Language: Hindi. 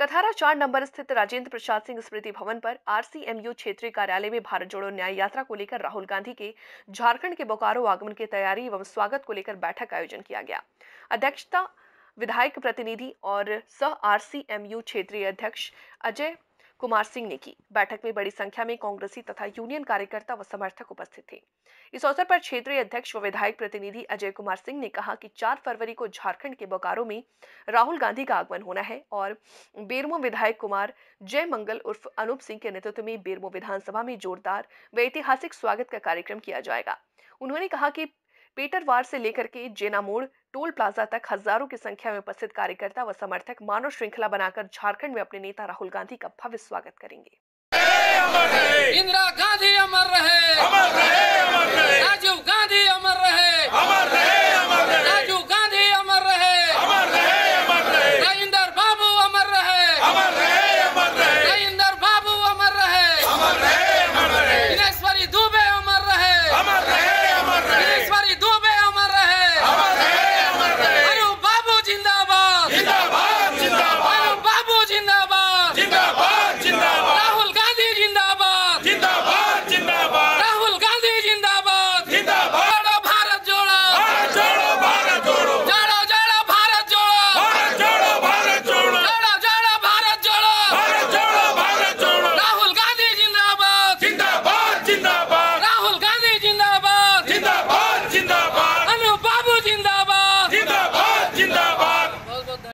कथारा चार नंबर स्थित राजेंद्र प्रसाद सिंह स्मृति भवन पर आरसीएमयू क्षेत्रीय कार्यालय में भारत जोड़ो न्याय यात्रा को लेकर राहुल गांधी के झारखंड के बोकारो आगमन की तैयारी एवं स्वागत को लेकर बैठक का आयोजन किया गया अध्यक्षता विधायक प्रतिनिधि और सह आरसीएमयू क्षेत्रीय अध्यक्ष अजय कुमार सिंह ने की बैठक में बड़ी संख्या में कांग्रेसी तथा यूनियन कार्यकर्ता व समर्थक उपस्थित थे इस अवसर पर क्षेत्रीय अध्यक्ष व विधायक प्रतिनिधि अजय कुमार सिंह ने कहा कि 4 फरवरी को झारखंड के बोकारो में राहुल गांधी का आगमन होना है और बेरमो विधायक कुमार जय मंगल उर्फ अनूप सिंह के नेतृत्व में बेरमो विधानसभा में जोरदार व ऐतिहासिक स्वागत का कार्यक्रम किया जाएगा उन्होंने कहा कि वार से लेकर के जेना मोड़ टोल प्लाजा तक हजारों की संख्या में उपस्थित कार्यकर्ता व समर्थक मानव श्रृंखला बनाकर झारखंड में अपने नेता राहुल गांधी का भव्य स्वागत करेंगे इंदिरा गांधी अमर रहे